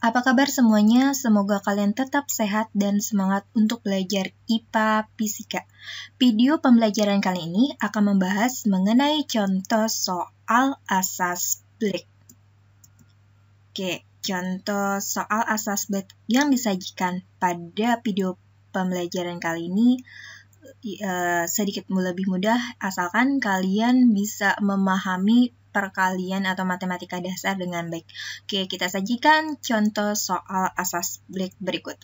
Apa kabar semuanya? Semoga kalian tetap sehat dan semangat untuk belajar IPA Fisika. Video pembelajaran kali ini akan membahas mengenai contoh soal asas black. Oke, contoh soal asas black yang disajikan pada video pembelajaran kali ini eh, sedikit lebih mudah asalkan kalian bisa memahami perkalian atau matematika dasar dengan baik. Oke, kita sajikan contoh soal asas berikut.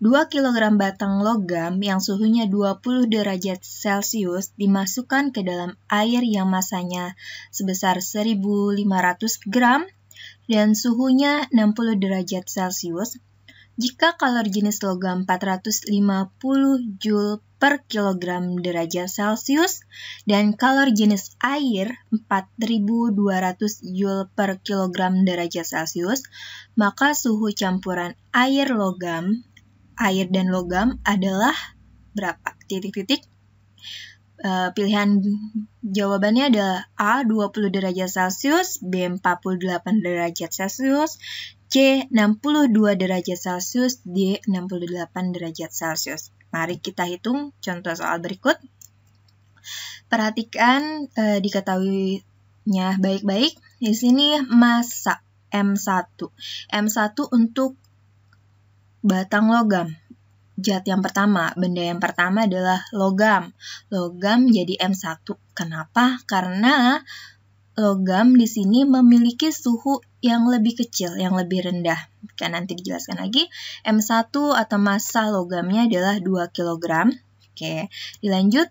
2 kg batang logam yang suhunya 20 derajat Celcius dimasukkan ke dalam air yang masanya sebesar 1500 gram dan suhunya 60 derajat Celcius jika kalor jenis logam 450 Joule per kilogram derajat Celcius dan kalor jenis air 4200 Joule per kilogram derajat Celcius, maka suhu campuran air logam, air dan logam adalah berapa? Titik-titik Eh, pilihan jawabannya adalah A 20 derajat Celcius, B 48 derajat Celcius, C 62 derajat Celcius, D 68 derajat Celcius. Mari kita hitung contoh soal berikut. Perhatikan e, diketahuinya baik-baik. Di sini masa M1. M1 untuk batang logam zat yang pertama, benda yang pertama adalah logam. Logam jadi M1. Kenapa? Karena logam di sini memiliki suhu yang lebih kecil, yang lebih rendah. Oke, nanti dijelaskan lagi. M1 atau massa logamnya adalah 2 kg. Oke, dilanjut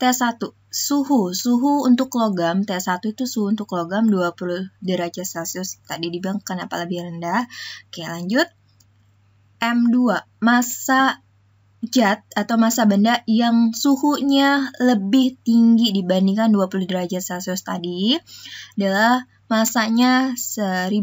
T1. Suhu, suhu untuk logam, T1 itu suhu untuk logam 20 derajat Celcius. Tadi dibilang kenapa lebih rendah. Oke, lanjut. M2, massa zat atau massa benda yang suhunya lebih tinggi dibandingkan 20 derajat Celcius tadi adalah masanya 1500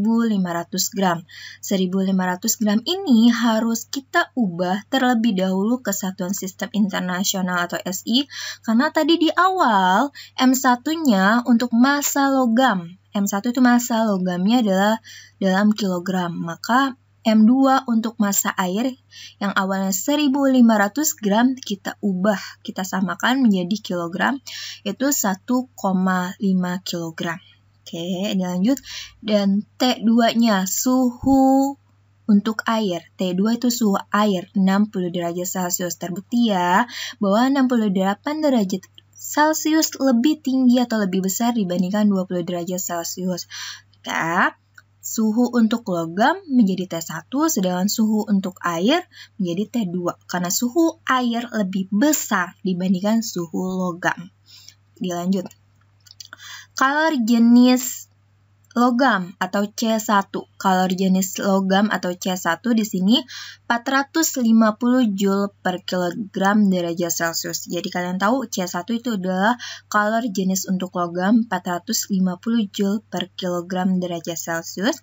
gram. 1500 gram ini harus kita ubah terlebih dahulu ke satuan sistem internasional atau SI karena tadi di awal M1-nya untuk massa logam. M1 itu massa logamnya adalah dalam kilogram. Maka M2 untuk masa air yang awalnya 1500 gram kita ubah, kita samakan menjadi kilogram, itu 1,5 kilogram. Oke, ini lanjut. Dan T2-nya suhu untuk air. T2 itu suhu air 60 derajat Celcius. Terbukti ya bahwa 68 derajat Celcius lebih tinggi atau lebih besar dibandingkan 20 derajat Celcius. Ya, Suhu untuk logam menjadi T1, sedangkan suhu untuk air menjadi T2, karena suhu air lebih besar dibandingkan suhu logam. Dilanjut. Kalor jenis logam atau C1. kalor jenis logam atau C1 di sini 450 joule per kilogram derajat Celcius. Jadi kalian tahu C1 itu adalah kalor jenis untuk logam 450 joule per kilogram derajat Celcius.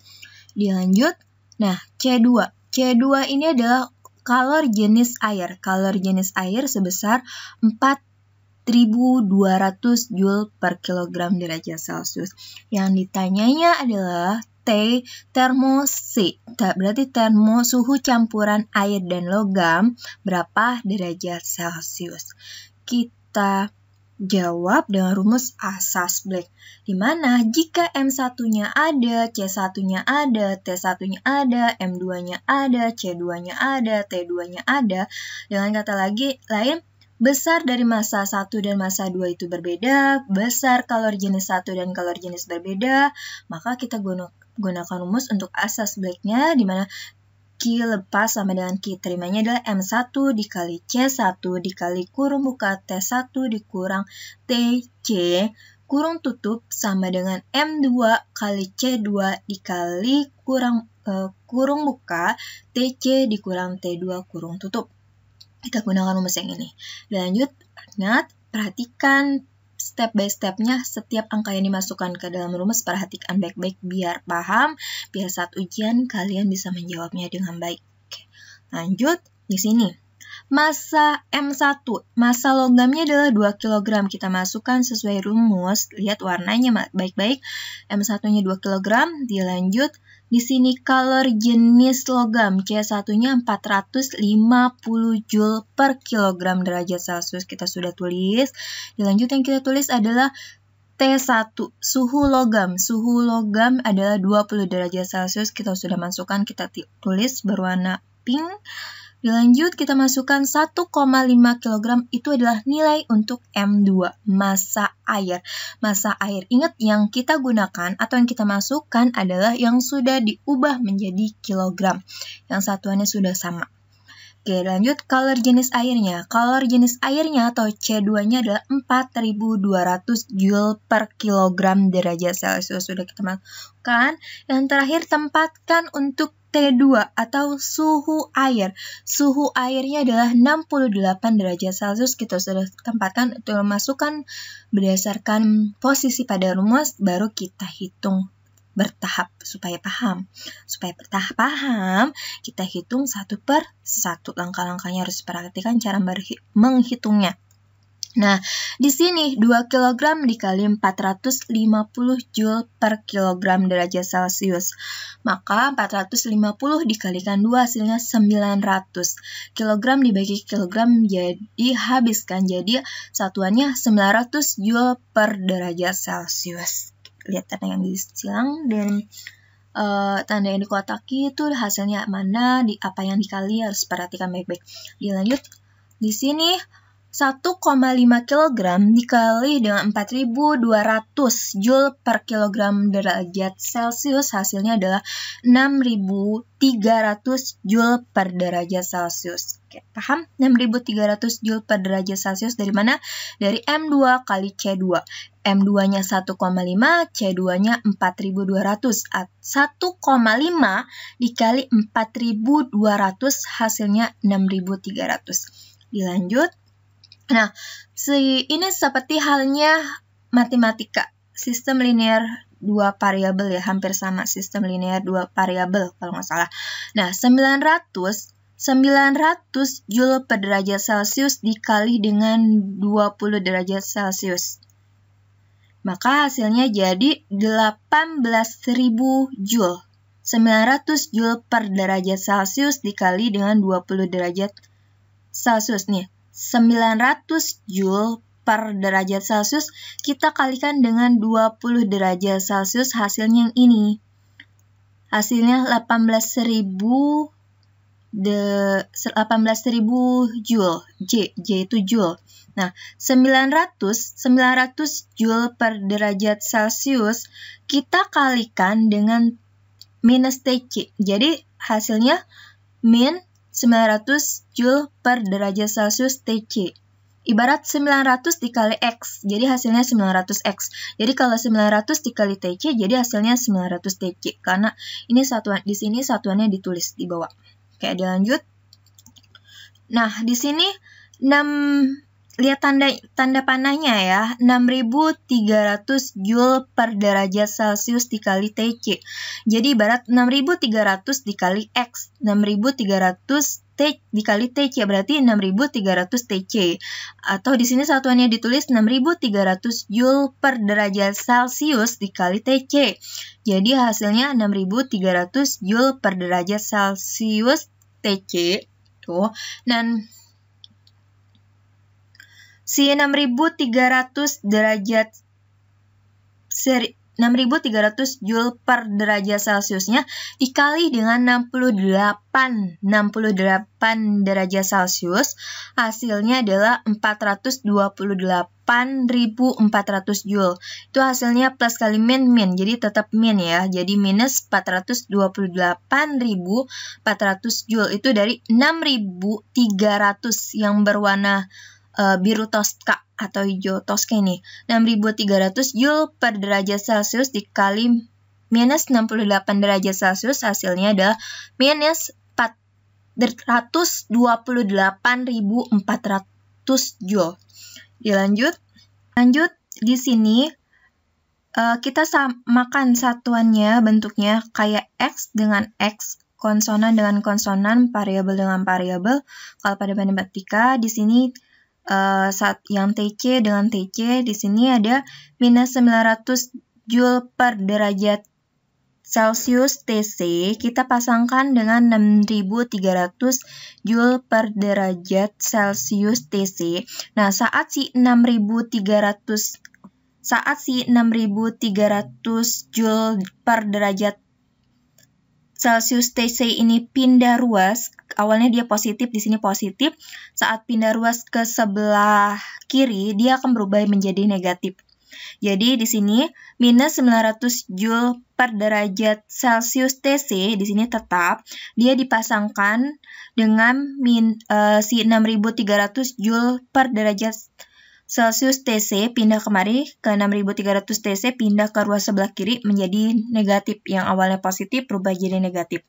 Dilanjut, nah C2. C2 ini adalah kalor jenis air. Kalor jenis air sebesar 4 1200 Joule per kilogram derajat Celcius. Yang ditanyanya adalah T termosi, berarti termo suhu campuran air dan logam berapa derajat Celcius. Kita Jawab dengan rumus asas Black, di mana jika M1-nya ada, C1-nya ada, T1-nya ada, M2-nya ada, C2-nya ada, T2-nya ada, dengan kata lagi lain, Besar dari massa 1 dan massa 2 itu berbeda, besar kalor jenis 1 dan kalor jenis berbeda, maka kita gunakan rumus untuk asas Blake-nya di mana Q lepas sama dengan Q terimanya adalah M1 dikali C1 dikali kurung buka T1 dikurang TC kurung tutup sama dengan M2 kali C2 dikali kurang uh, kurung buka TC dikurang T2 kurung tutup kita gunakan rumus yang ini. Lanjut, ingat, perhatikan step by stepnya setiap angka yang dimasukkan ke dalam rumus perhatikan baik-baik biar paham, biar saat ujian kalian bisa menjawabnya dengan baik. lanjut, di sini Masa M1. Massa logamnya adalah 2 kg. Kita masukkan sesuai rumus. Lihat warnanya baik-baik. M1-nya 2 kg. Dilanjut di sini color jenis logam C1-nya 450 Joule per kilogram derajat Celcius kita sudah tulis. Dilanjut yang kita tulis adalah T1 suhu logam. Suhu logam adalah 20 derajat Celcius. Kita sudah masukkan, kita tulis berwarna pink. Dilanjut, kita masukkan 1,5 kg itu adalah nilai untuk M2, masa air. Masa air, ingat yang kita gunakan atau yang kita masukkan adalah yang sudah diubah menjadi kilogram. Yang satuannya sudah sama. Oke, lanjut color jenis airnya. Color jenis airnya atau C2-nya adalah 4200 Joule per kilogram derajat Celcius. Sudah kita masukkan. Yang terakhir, tempatkan untuk T2 atau suhu air. Suhu airnya adalah 68 derajat Celcius. Kita sudah tempatkan untuk masukkan berdasarkan posisi pada rumus baru kita hitung bertahap supaya paham. Supaya bertahap paham, kita hitung satu per satu. Langkah-langkahnya harus perhatikan cara menghitungnya. Nah, di sini 2 kg dikali 450 joule per kilogram derajat Celcius. Maka 450 dikalikan 2 hasilnya 900. Kilogram dibagi kilogram jadi habiskan. Jadi satuannya 900 joule per derajat Celcius. Lihat tanda yang disilang dan uh, tanda yang dikotaki itu hasilnya mana, di apa yang dikali harus perhatikan baik-baik. Dilanjut di sini 1,5 kg dikali dengan 4200 Joule per kilogram derajat Celcius hasilnya adalah 6300 Joule per derajat Celcius. Oke, paham? 6300 Joule per derajat Celcius dari mana? Dari M2 kali C2. M2-nya 1,5, C2-nya 4200. 1,5 dikali 4200 hasilnya 6300. Dilanjut Nah, si ini seperti halnya matematika, sistem linear dua variabel ya, hampir sama sistem linear dua variabel kalau nggak salah. Nah, 900 900 joule per derajat Celcius dikali dengan 20 derajat Celcius. Maka hasilnya jadi 18.000 joule. 900 joule per derajat Celcius dikali dengan 20 derajat Celcius nih. 900 Joule per derajat Celcius, kita kalikan dengan 20 derajat Celcius hasilnya yang ini. Hasilnya 18.000 joule, J, J itu joule. Nah, 900 900 joule per derajat Celcius kita kalikan dengan minus TC. Jadi hasilnya min 900 Joule per derajat Celcius TC. Ibarat 900 dikali X, jadi hasilnya 900X. Jadi kalau 900 dikali TC, jadi hasilnya 900 TC. Karena ini satuan di sini satuannya ditulis di bawah. Oke, dilanjut. Nah, di sini 6 lihat tanda tanda panahnya ya 6300 joule per derajat celcius dikali TC jadi ibarat 6300 dikali X 6300 T dikali TC berarti 6300 TC atau di sini satuannya ditulis 6300 joule per derajat Celcius dikali TC. Jadi hasilnya 6300 joule per derajat Celcius TC. Tuh. Dan si 6300 derajat seri 6300 joule per derajat Celsiusnya dikali dengan 68 68 derajat Celsius hasilnya adalah 428.400 joule. Itu hasilnya plus kali min min jadi tetap min ya. Jadi minus 428.400 joule itu dari 6300 yang berwarna uh, biru toska atau hijau toska ini 6300 Joule per derajat Celcius dikali minus 68 derajat Celcius hasilnya adalah minus 128.400 Joule. Dilanjut. Lanjut di sini uh, kita samakan satuannya bentuknya kayak x dengan x konsonan dengan konsonan, variabel dengan variabel. Kalau pada matematika di sini Eh, saat yang TC dengan TC di sini ada minus 900 joule per derajat Celsius TC kita pasangkan dengan 6300 joule per derajat Celsius TC. Nah, saat si 6300 saat si 6300 joule per derajat Celsius TC ini pindah ruas, awalnya dia positif, di sini positif. Saat pindah ruas ke sebelah kiri, dia akan berubah menjadi negatif. Jadi di sini minus 900 Joule per derajat Celsius TC di sini tetap dia dipasangkan dengan min, uh, si 6300 Joule per derajat Celsius Celsius TC pindah kemari ke 6300 TC pindah ke ruas sebelah kiri menjadi negatif yang awalnya positif berubah jadi negatif.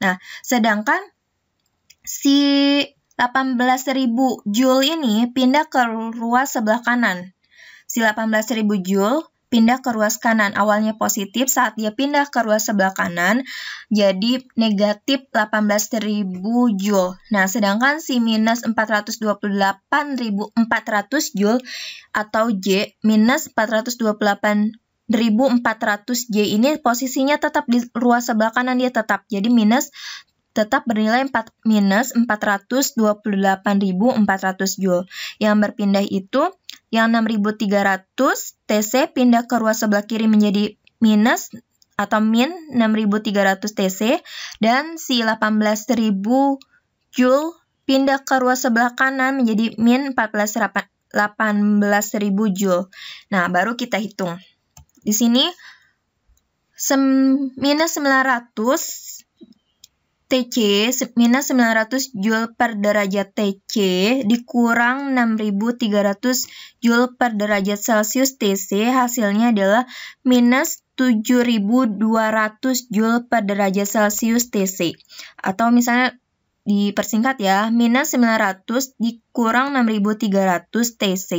Nah, sedangkan si 18.000 Joule ini pindah ke ruas sebelah kanan. Si 18.000 Joule pindah ke ruas kanan. Awalnya positif, saat dia pindah ke ruas sebelah kanan, jadi negatif 18.000 Joule. Nah, sedangkan si minus 428.400 Joule atau J minus 428 1400 J ini posisinya tetap di ruas sebelah kanan dia tetap jadi minus tetap bernilai 4 minus 428.400 Joule. Yang berpindah itu yang 6300 TC pindah ke ruas sebelah kiri menjadi minus atau min 6300 TC dan si 18000 Joule pindah ke ruas sebelah kanan menjadi min 14800 Joule. Nah, baru kita hitung. Di sini minus 900 TC minus 900 Joule per derajat TC dikurang 6300 Joule per derajat Celcius TC hasilnya adalah minus 7200 Joule per derajat Celcius TC. Atau misalnya dipersingkat ya, minus 900 dikurang 6300 TC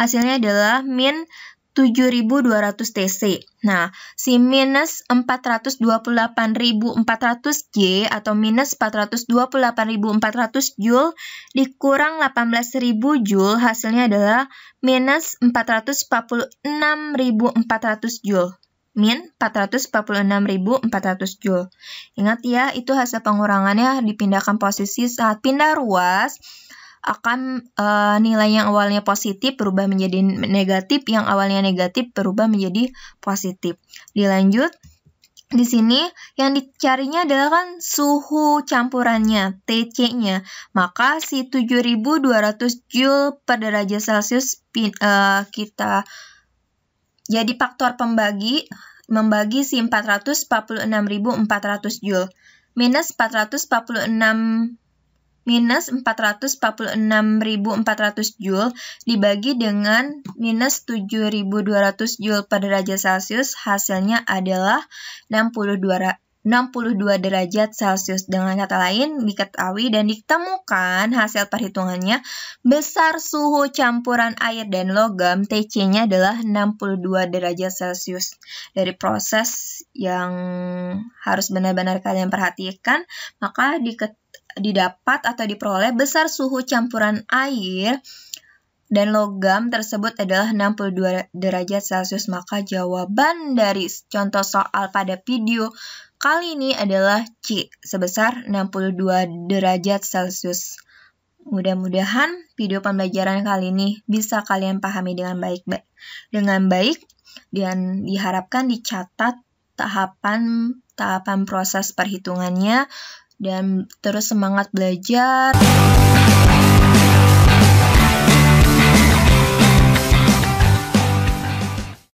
hasilnya adalah min 7.200 TC. Nah, si minus 428.400 J atau minus 428.400 Joule dikurang 18.000 Joule hasilnya adalah minus 446.400 Joule. Min 446.400 Joule. Ingat ya, itu hasil pengurangannya dipindahkan posisi saat pindah ruas akan uh, nilai yang awalnya positif berubah menjadi negatif, yang awalnya negatif berubah menjadi positif. Dilanjut, di sini yang dicarinya adalah kan suhu campurannya, TC-nya. Maka si 7200 Joule per derajat Celcius uh, kita jadi faktor pembagi membagi si 446.400 Joule minus 446 minus 446.400 Joule dibagi dengan minus 7.200 Joule per derajat Celcius hasilnya adalah 62 62 derajat Celcius. Dengan kata lain, diketahui dan ditemukan hasil perhitungannya besar suhu campuran air dan logam TC-nya adalah 62 derajat Celcius. Dari proses yang harus benar-benar kalian perhatikan, maka diketahui didapat atau diperoleh besar suhu campuran air dan logam tersebut adalah 62 derajat Celcius, maka jawaban dari contoh soal pada video kali ini adalah C sebesar 62 derajat Celcius. Mudah-mudahan video pembelajaran kali ini bisa kalian pahami dengan baik. Dengan baik dan diharapkan dicatat tahapan tahapan proses perhitungannya dan terus semangat belajar.